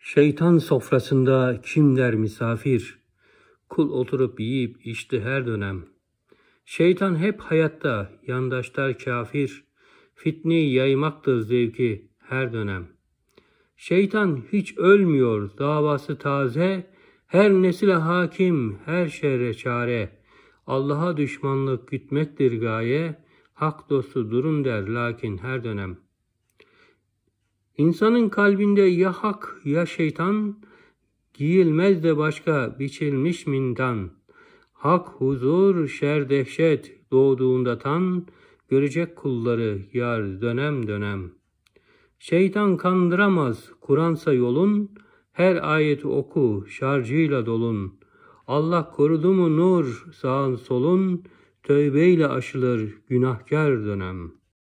Şeytan sofrasında kimler misafir? Kul oturup yiyip içti her dönem. Şeytan hep hayatta, yandaşlar kafir. Fitneyi yaymaktır zevki her dönem. Şeytan hiç ölmüyor, davası taze. Her nesile hakim, her şerre çare. Allah'a düşmanlık gütmektir gaye. Hak dostu durun der lakin her dönem.'' İnsanın kalbinde ya hak ya şeytan, giyilmez de başka biçilmiş mindan. Hak huzur, şer dehşet doğduğunda tan, görecek kulları yar dönem dönem. Şeytan kandıramaz, Kur'ansa yolun, her ayeti oku, şarjıyla dolun. Allah korudu mu nur, sağın solun, tövbeyle aşılır günahkar dönem.''